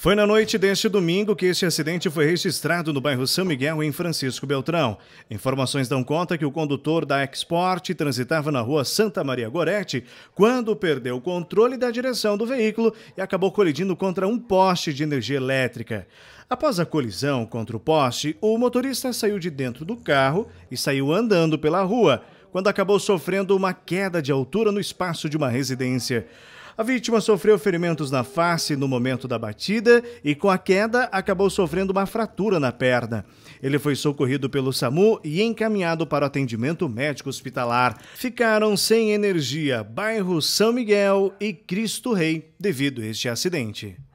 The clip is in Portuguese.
Foi na noite deste domingo que este acidente foi registrado no bairro São Miguel, em Francisco Beltrão. Informações dão conta que o condutor da Export transitava na rua Santa Maria Gorete quando perdeu o controle da direção do veículo e acabou colidindo contra um poste de energia elétrica. Após a colisão contra o poste, o motorista saiu de dentro do carro e saiu andando pela rua, quando acabou sofrendo uma queda de altura no espaço de uma residência. A vítima sofreu ferimentos na face no momento da batida e, com a queda, acabou sofrendo uma fratura na perna. Ele foi socorrido pelo SAMU e encaminhado para atendimento médico hospitalar. Ficaram sem energia bairro São Miguel e Cristo Rei devido a este acidente.